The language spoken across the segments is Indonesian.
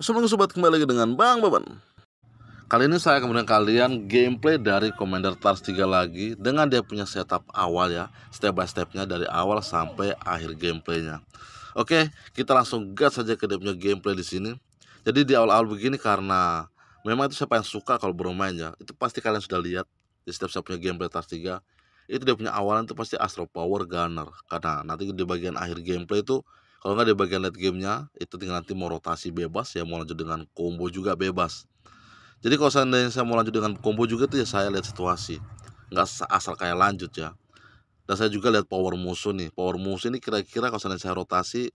semoga sobat kembali lagi dengan Bang Baban Kali ini saya akan memberikan kalian gameplay dari Commander Tars 3 lagi Dengan dia punya setup awal ya Step by stepnya dari awal sampai akhir gameplaynya Oke kita langsung gas saja ke dia punya gameplay di sini. Jadi di awal-awal begini karena Memang itu siapa yang suka kalau bermain ya Itu pasti kalian sudah lihat Di setiap saya punya gameplay Tars 3 Itu dia punya awalan itu pasti Astro Power Gunner Karena nanti di bagian akhir gameplay itu kalau nggak di bagian late gamenya itu tinggal nanti mau rotasi bebas ya mau lanjut dengan combo juga bebas jadi kalau seandainya saya mau lanjut dengan combo juga tuh ya saya lihat situasi nggak asal kayak lanjut ya dan saya juga lihat power musuh nih power musuh ini kira-kira kalau seandainya saya rotasi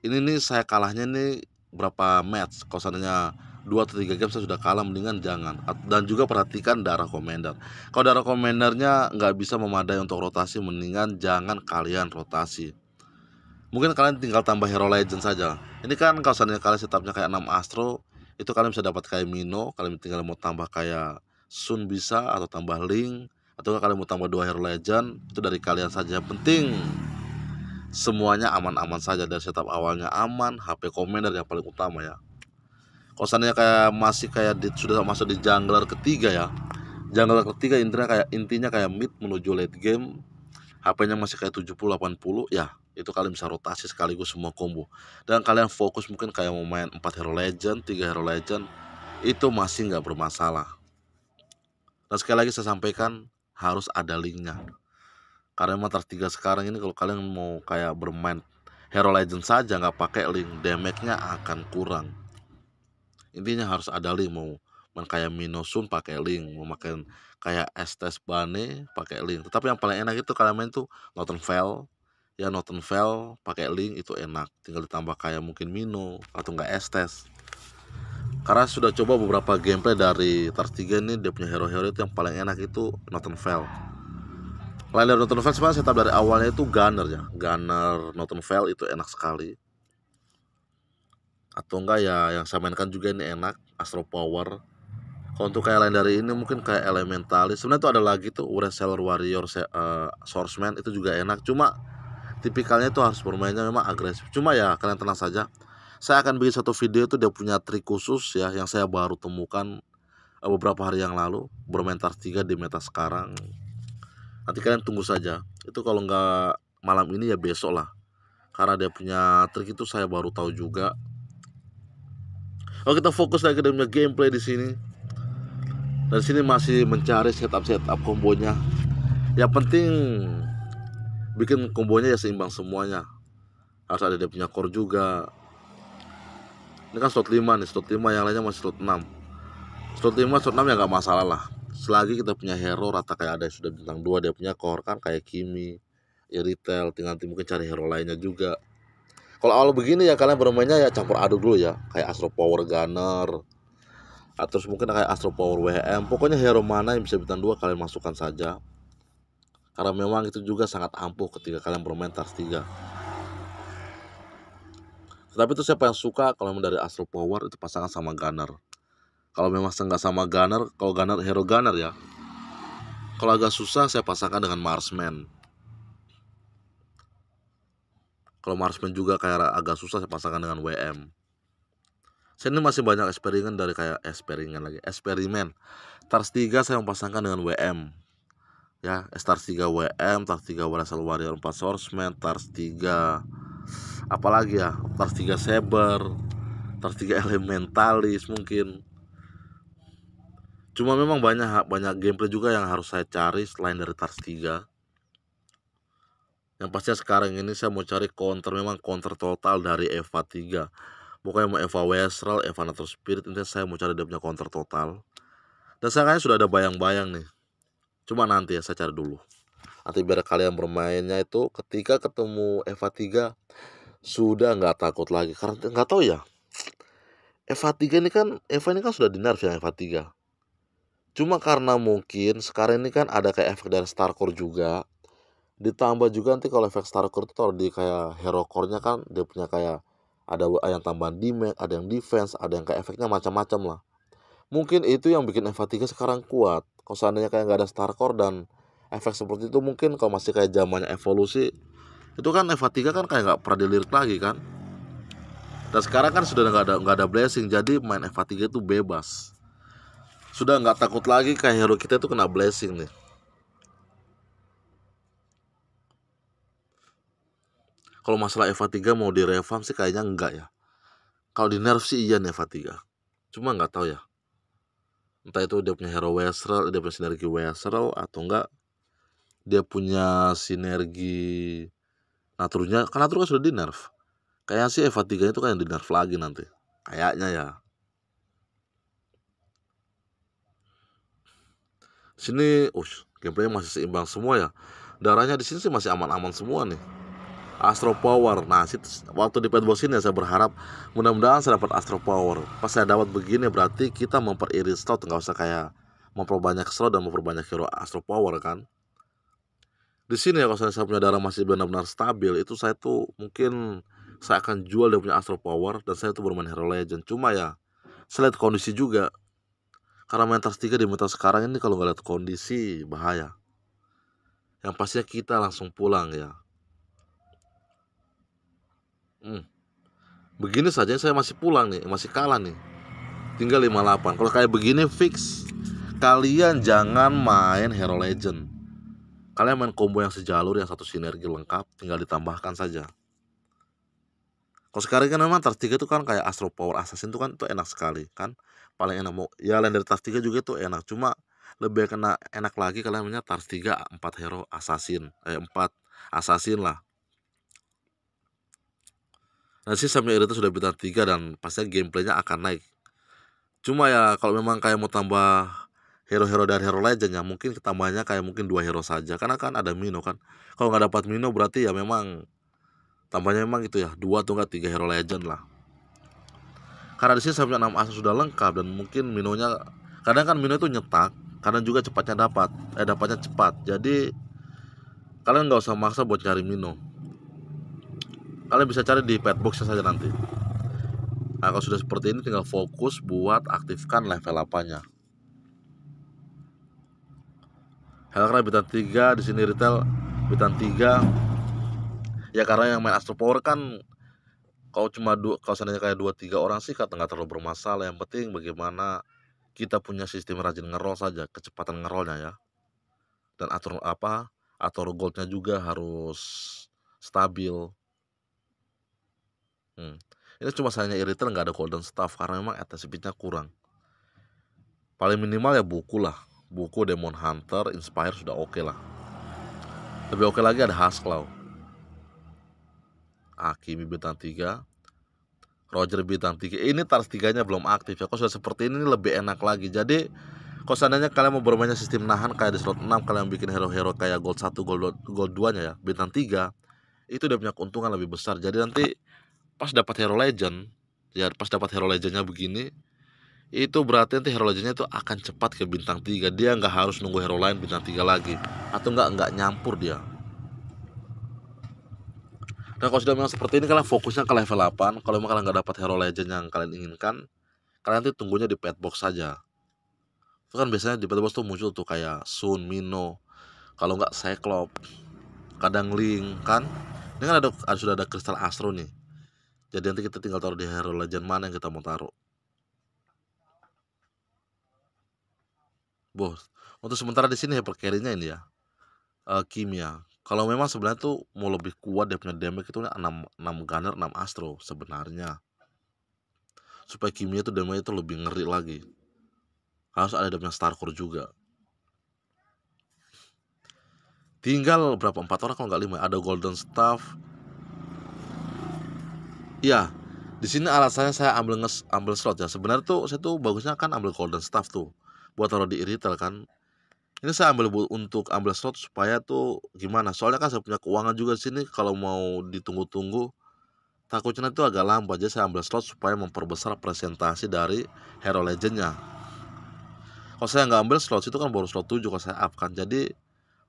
ini nih saya kalahnya nih berapa match kalau seandainya dua atau tiga game saya sudah kalah mendingan jangan dan juga perhatikan darah komander kalau darah komandernya nggak bisa memadai untuk rotasi mendingan jangan kalian rotasi Mungkin kalian tinggal tambah Hero Legend saja. Ini kan seandainya kalian setupnya kayak 6 Astro, itu kalian bisa dapat kayak Mino, kalian tinggal mau tambah kayak Sun bisa atau tambah Link atau kalian mau tambah dua Hero Legend itu dari kalian saja penting semuanya aman-aman saja dari setup awalnya aman HP komander yang paling utama ya seandainya kayak masih kayak di, sudah masuk di jungler ketiga ya jungler ketiga intinya kayak intinya kayak mid menuju late game HP-nya masih kayak 70 80 ya itu kalian bisa rotasi sekaligus semua combo dan kalian fokus mungkin kayak mau main 4 hero legend 3 hero legend itu masih nggak bermasalah dan sekali lagi saya sampaikan harus ada linknya karena emang tertiga sekarang ini kalau kalian mau kayak bermain hero legend saja nggak pakai link damage-nya akan kurang intinya harus ada link mau main kayak Minosun pakai link mau pakai kayak Estes Bane pakai link tetapi yang paling enak itu kalian main tuh Northern Fell ya Notenvel pakai link itu enak tinggal ditambah kayak mungkin Mino atau enggak Estes karena sudah coba beberapa gameplay dari Tars 3 ini dia punya hero-hero itu yang paling enak itu Notenvel lain dari Notenvel sebenarnya setup dari awalnya itu Gunner ya Gunner Notenvel itu enak sekali atau enggak ya yang saya mainkan juga ini enak Astro Power kalau untuk kayak lain dari ini mungkin kayak elementalis sebenarnya itu ada lagi tuh Reseller Warrior uh, Swordsman itu juga enak cuma tipikalnya itu harus bermainnya memang agresif cuma ya kalian tenang saja saya akan bikin satu video itu dia punya trik khusus ya yang saya baru temukan eh, beberapa hari yang lalu bermain tar 3 di meta sekarang nanti kalian tunggu saja itu kalau nggak malam ini ya besok lah karena dia punya trik itu saya baru tahu juga Oke kita fokus lagi dengan gameplay di sini dan sini masih mencari setup setup kombonya yang penting bikin hmm. kombonya ya seimbang semuanya harus ada dia punya core juga ini kan slot 5 nih slot 5 yang lainnya masih slot 6 slot 5 slot 6 ya nggak masalah lah selagi kita punya hero rata kayak ada yang sudah bintang 2 dia punya core kan kayak Kimi Iritel tinggal nanti mungkin cari hero lainnya juga kalau awal begini ya kalian bermainnya ya campur aduk dulu ya kayak Astro Power Gunner atau mungkin kayak Astro Power WM pokoknya hero mana yang bisa bintang 2 kalian masukkan saja karena memang itu juga sangat ampuh ketika kalian bermain Tars 3 tetapi itu siapa yang suka kalau memang dari Astro Power itu pasangan sama Gunner kalau memang nggak sama Gunner kalau Gunner hero Gunner ya kalau agak susah saya pasangkan dengan Marsman kalau Marsman juga kayak agak susah saya pasangkan dengan WM saya ini masih banyak eksperimen dari kayak eksperimen lagi eksperimen Tars 3 saya mempasangkan dengan WM ya star 3 WM star 3 Wrestle Warrior 4 Swordsman star 3 apalagi ya star 3 Saber star 3 Elementalis mungkin cuma memang banyak banyak gameplay juga yang harus saya cari selain dari star 3 yang pasti sekarang ini saya mau cari counter memang counter total dari Eva 3 pokoknya mau Eva Westral, Eva Nature Spirit intinya saya mau cari dia punya counter total dan saya kayaknya sudah ada bayang-bayang nih Cuma nanti ya saya cari dulu. Nanti biar kalian bermainnya itu ketika ketemu Eva 3 sudah nggak takut lagi karena nggak tahu ya. Eva 3 ini kan Eva ini kan sudah di nerf ya Eva 3. Cuma karena mungkin sekarang ini kan ada kayak efek dari Starcore juga. Ditambah juga nanti kalau efek Starcore itu di kayak hero core-nya kan dia punya kayak ada yang tambahan damage, ada yang defense, ada yang kayak efeknya macam-macam lah. Mungkin itu yang bikin Eva 3 sekarang kuat kalau seandainya kayak nggak ada Starcore dan efek seperti itu mungkin kalau masih kayak zamannya evolusi itu kan Eva 3 kan kayak nggak pernah dilirik lagi kan dan sekarang kan sudah nggak ada nggak ada blessing jadi main Eva 3 itu bebas sudah nggak takut lagi kayak hero kita itu kena blessing nih kalau masalah Eva 3 mau direvamp sih kayaknya enggak ya kalau di nerf sih iya nih Eva 3 cuma nggak tahu ya entah itu dia punya hero Westral dia punya sinergi Westral atau enggak dia punya sinergi Naturnya kan Natur kan sudah di nerf kayaknya sih Eva 3 itu kan yang di nerf lagi nanti kayaknya ya sini ush gameplaynya masih seimbang semua ya darahnya di sini sih masih aman-aman semua nih Astro Power. Nah, waktu di petboxin ya saya berharap mudah-mudahan saya dapat Astro Power. Pas saya dapat begini berarti kita memperirit slot nggak usah kayak memperbanyak slot dan memperbanyak hero Astro Power kan. Di sini ya kalau saya punya darah masih benar-benar stabil itu saya tuh mungkin saya akan jual dia punya Astro Power dan saya tuh bermain Hero Legend. Cuma ya selain kondisi juga. Karena main 3 di meta sekarang ini kalau nggak lihat kondisi bahaya. Yang pastinya kita langsung pulang ya Hmm. Begini saja saya masih pulang nih, masih kalah nih. Tinggal 58. Kalau kayak begini fix. Kalian jangan main Hero Legend. Kalian main combo yang sejalur yang satu sinergi lengkap, tinggal ditambahkan saja. Kalau sekarang kan memang tas 3 itu kan kayak Astro Power Assassin itu kan itu enak sekali kan. Paling enak mau ya lain dari 3 juga itu enak. Cuma lebih kena enak lagi kalian punya Tars 3 4 hero assassin eh 4 assassin lah Nah sih Samuel sudah bintang 3 dan pastinya gameplaynya akan naik. Cuma ya kalau memang kayak mau tambah hero-hero dari hero legend ya mungkin tambahnya kayak mungkin dua hero saja karena kan ada Mino kan. Kalau nggak dapat Mino berarti ya memang tambahnya memang itu ya dua atau nggak tiga hero legend lah. Karena di sini sampai 6 asus sudah lengkap dan mungkin Minonya kadang kan Mino itu nyetak, kadang juga cepatnya dapat, eh dapatnya cepat. Jadi kalian nggak usah maksa buat cari Mino kalian bisa cari di pet box saja nanti nah kalau sudah seperti ini tinggal fokus buat aktifkan level apanya karena bitan 3 di sini retail bitan 3 ya karena yang main Astro Power kan kalau cuma dua kalau seandainya kayak dua tiga orang sih kata nggak terlalu bermasalah yang penting bagaimana kita punya sistem rajin ngerol saja kecepatan ngerolnya ya dan atur apa atur goldnya juga harus stabil Hmm. Itu cuma sayangnya Iritel nggak ada golden staff karena memang attachmentnya kurang. Paling minimal ya buku lah. Buku Demon Hunter, Inspire sudah oke okay lah. Lebih oke okay lagi ada Hasklow. Akimi bintang 3. Roger bintang 3. Ini tars 3-nya belum aktif ya. Kalau sudah seperti ini, ini lebih enak lagi. Jadi kalau seandainya kalian mau bermainnya sistem nahan kayak di slot 6 kalian bikin hero-hero kayak gold 1, gold, gold 2 nya ya, bintang 3 itu udah punya keuntungan lebih besar. Jadi nanti pas dapat hero legend ya pas dapat hero legendnya begini itu berarti nanti hero legendnya itu akan cepat ke bintang 3 dia nggak harus nunggu hero lain bintang 3 lagi atau nggak nggak nyampur dia Nah kalau sudah memang seperti ini kalian fokusnya ke level 8 kalau memang kalian nggak dapat hero legend yang kalian inginkan kalian nanti tunggunya di pet box saja itu kan biasanya di pet box tuh muncul tuh kayak Sun, Mino kalau nggak Cyclops kadang Link kan ini kan ada sudah ada kristal Astro nih jadi nanti kita tinggal taruh di hero legend mana yang kita mau taruh bos untuk sementara di sini hyper carry-nya ini ya uh, kimia kalau memang sebenarnya tuh mau lebih kuat dia punya damage itu 6, 6 gunner 6 astro sebenarnya supaya kimia tuh damage itu lebih ngeri lagi harus ada damage starcore juga tinggal berapa empat orang kalau nggak lima ada golden staff ya di sini alasannya saya ambil nges, ambil slot ya sebenarnya tuh saya tuh bagusnya kan ambil golden staff tuh buat taruh di retail kan ini saya ambil untuk ambil slot supaya tuh gimana soalnya kan saya punya keuangan juga di sini kalau mau ditunggu-tunggu takutnya itu agak lambat aja saya ambil slot supaya memperbesar presentasi dari hero legendnya kalau saya nggak ambil slot itu kan baru slot 7 kalau saya up kan jadi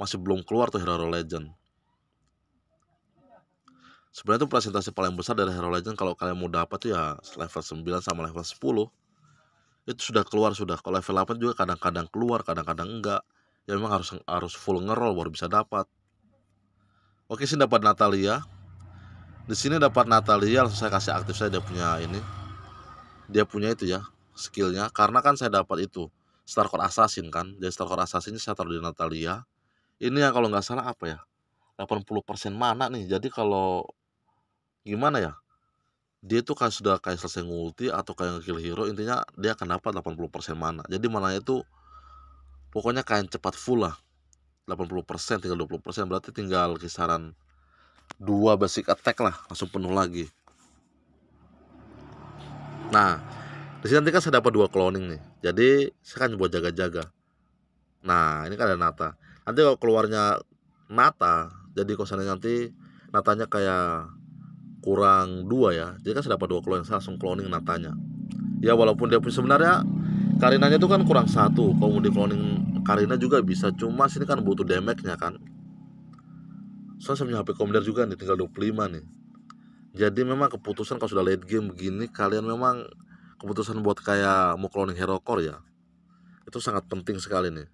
masih belum keluar tuh hero legend sebenarnya itu presentasi paling besar dari Hero Legend kalau kalian mau dapat tuh ya level 9 sama level 10 itu sudah keluar sudah kalau level 8 juga kadang-kadang keluar kadang-kadang enggak ya memang harus harus full ngerol baru bisa dapat oke sini dapat Natalia di sini dapat Natalia langsung saya kasih aktif saya dia punya ini dia punya itu ya skillnya karena kan saya dapat itu Starcore Assassin kan jadi Starcore Assassin saya taruh di Natalia ini ya kalau nggak salah apa ya 80% mana nih jadi kalau gimana ya dia tuh kan sudah kayak selesai ngulti atau kayak ngekill hero intinya dia akan dapat 80% mana jadi mana itu pokoknya kayak cepat full lah 80% tinggal 20% berarti tinggal kisaran dua basic attack lah langsung penuh lagi nah di sini nanti kan saya dapat dua cloning nih jadi saya kan buat jaga-jaga nah ini kan ada nata nanti kalau keluarnya nata jadi kalau nanti natanya kayak kurang dua ya jadi kan saya dapat dua klon langsung cloning Natanya ya walaupun dia sebenarnya Karinanya itu kan kurang satu kalau mau di cloning Karina juga bisa cuma sini kan butuh damage-nya kan soalnya saya punya HP komander juga nih tinggal 25 nih jadi memang keputusan kalau sudah late game begini kalian memang keputusan buat kayak mau cloning hero core ya itu sangat penting sekali nih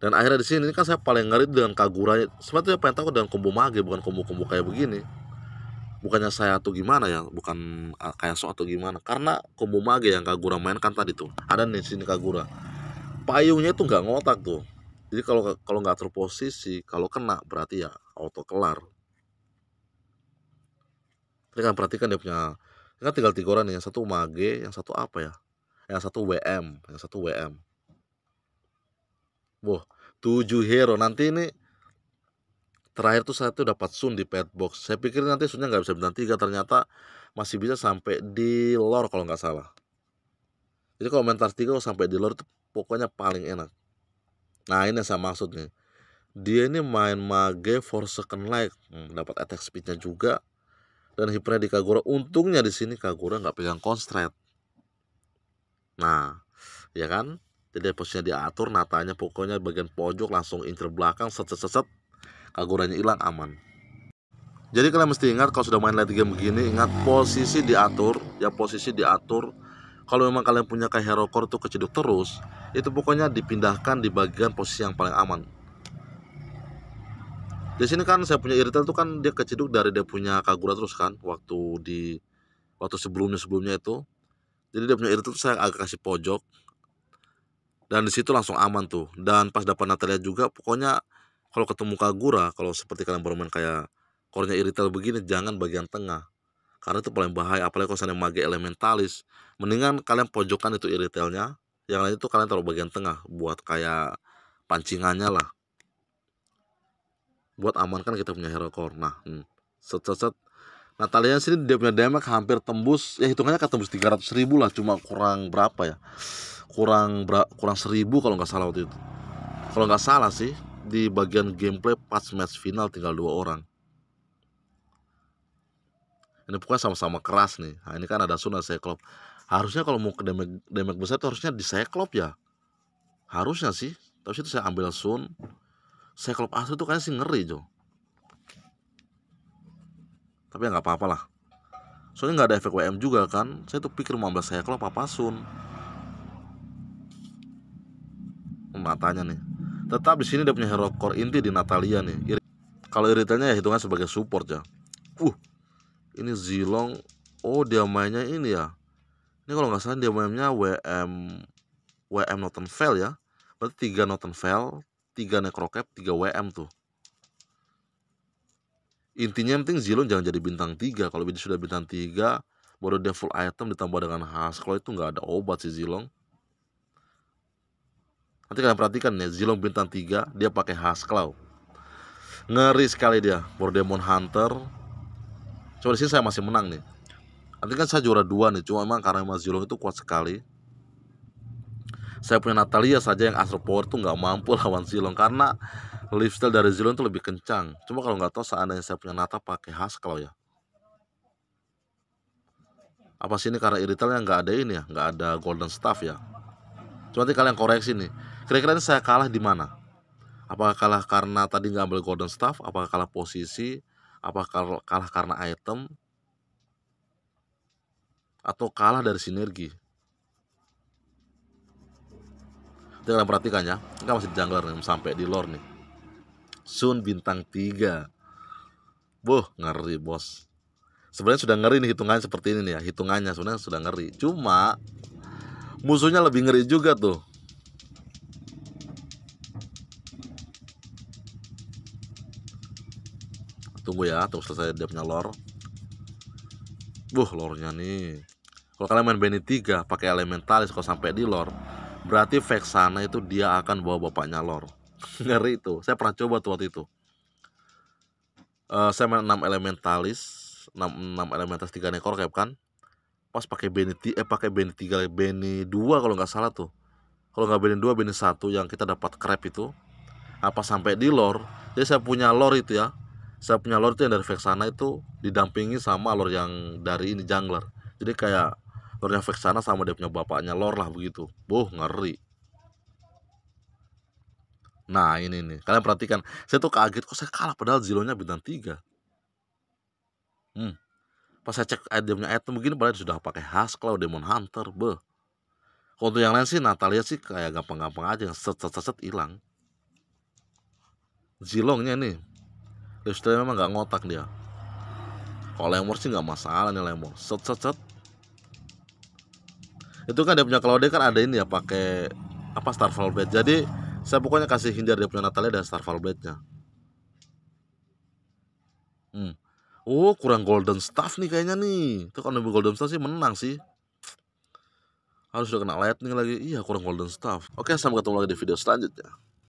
dan akhirnya di sini kan saya paling ngeri dengan kaguranya sebenarnya pengen tahu dengan combo mage bukan combo-combo kayak begini bukannya saya tuh gimana ya bukan kayak so atau gimana karena mage yang kagura mainkan tadi tuh ada nih sini kagura payungnya tuh nggak ngotak tuh jadi kalau kalau nggak terposisi kalau kena berarti ya auto kelar ini kan perhatikan dia punya ini kan tinggal tiga orang nih yang satu mage yang satu apa ya yang satu wm yang satu wm Wah, tujuh hero nanti ini terakhir tuh saya tuh dapat sun di pet box saya pikir nanti sunnya nggak bisa bintang tiga ternyata masih bisa sampai di lor kalau nggak salah jadi komentar tiga kalau sampai di lor tuh pokoknya paling enak nah ini yang saya maksud nih dia ini main mage for second light, hmm, dapat attack speednya juga dan hipernya di Kagura untungnya di sini Kagura nggak pegang constraint nah ya kan jadi posisinya diatur natanya pokoknya bagian pojok langsung incer belakang set set set, set Kaguranya hilang aman jadi kalian mesti ingat kalau sudah main late game begini ingat posisi diatur ya posisi diatur kalau memang kalian punya kayak hero core tuh keciduk terus itu pokoknya dipindahkan di bagian posisi yang paling aman di sini kan saya punya iritel tuh kan dia keciduk dari dia punya kagura terus kan waktu di waktu sebelumnya sebelumnya itu jadi dia punya iritel tuh saya agak kasih pojok dan disitu langsung aman tuh dan pas dapat Natalia juga pokoknya kalau ketemu Kagura kalau seperti kalian bermain kayak kornya irital begini jangan bagian tengah karena itu paling bahaya apalagi kalau misalnya mage elementalis mendingan kalian pojokan itu iritelnya yang lain itu kalian taruh bagian tengah buat kayak pancingannya lah buat amankan kita punya hero core nah hmm. set set set nah talian sini dia punya damage hampir tembus ya hitungannya kan tembus 300 ribu lah cuma kurang berapa ya kurang kurang seribu kalau nggak salah waktu itu kalau nggak salah sih di bagian gameplay pas match final tinggal dua orang ini pokoknya sama-sama keras nih nah, ini kan ada saya Cyclop harusnya kalau mau ke damage, damage besar itu harusnya di Cyclop ya harusnya sih tapi itu saya ambil Sun Cyclop asli itu kayaknya sih ngeri Jo tapi ya nggak apa-apa lah soalnya nggak ada efek WM juga kan saya tuh pikir mau ambil Cyclop apa Sun matanya nih Tetap di sini dia punya hero core inti di Natalia nih. Kalau iritannya ya hitungan sebagai support ya. Uh, ini Zilong. Oh dia mainnya ini ya. Ini kalau nggak salah dia mainnya WM WM Fell ya. Berarti 3 Fell tiga Necrocap, tiga WM tuh intinya yang penting Zilong jangan jadi bintang 3 kalau dia sudah bintang 3 baru dia full item ditambah dengan Haskell itu nggak ada obat sih Zilong Nanti kalian perhatikan ya, Zilong bintang 3, dia pakai hasklow, Ngeri sekali dia, Demon Hunter. Coba di sini saya masih menang nih. Nanti kan saya juara dua nih, cuma emang karena Mas Zilong itu kuat sekali. Saya punya Natalia saja yang Astro Power tuh nggak mampu lawan Zilong karena lifestyle dari Zilong itu lebih kencang. Cuma kalau nggak tahu seandainya saya punya Nata pakai hasklow ya apa sih ini karena iritalnya nggak ada ini ya nggak ada golden staff ya cuma nanti kalian koreksi nih Kira-kira saya kalah di mana? Apakah kalah karena tadi nggak ambil golden staff? Apakah kalah posisi? Apakah kalah karena item? Atau kalah dari sinergi? Kita akan perhatikan ya. Kita masih jungler nih, sampai di lore nih. Sun bintang 3. Boh, ngeri bos sebenarnya sudah ngeri nih hitungannya seperti ini nih ya hitungannya sebenarnya sudah ngeri cuma musuhnya lebih ngeri juga tuh tunggu ya tunggu selesai dia punya lore buh lore-nya nih kalau kalian main Benny 3 pakai elementalis kalau sampai di lore berarti Vexana itu dia akan bawa bapaknya lore ngeri itu saya pernah coba tuh waktu itu uh, saya main 6 elementalis 6, 6 elementalis 3 nekor kayak kan pas pakai Benny eh pakai Benny 3 Benny 2 kalau nggak salah tuh kalau nggak Benny 2 Benny 1 yang kita dapat crab itu apa sampai di lore jadi saya punya lore itu ya saya punya lord itu yang dari Vexana itu didampingi sama lord yang dari ini jungler jadi kayak lore yang Vexana sama dia punya bapaknya lord lah begitu boh ngeri nah ini nih kalian perhatikan saya tuh kaget kok saya kalah padahal Zilonya bintang 3 hmm pas saya cek itemnya item begini padahal sudah pakai Hasclaw Demon Hunter beh kalau untuk yang lain sih Natalia sih kayak gampang-gampang aja set set set hilang Zilongnya nih ya sudah memang nggak ngotak dia kalau lemur sih nggak masalah nih lemor set set set itu kan dia punya kalau dia kan ada ini ya pakai apa starfall blade jadi saya pokoknya kasih hindar dia punya Natalia dan starfall blade nya hmm. oh kurang golden staff nih kayaknya nih itu kalau lebih golden staff sih menang sih harus udah kena lightning lagi iya kurang golden staff oke sampai ketemu lagi di video selanjutnya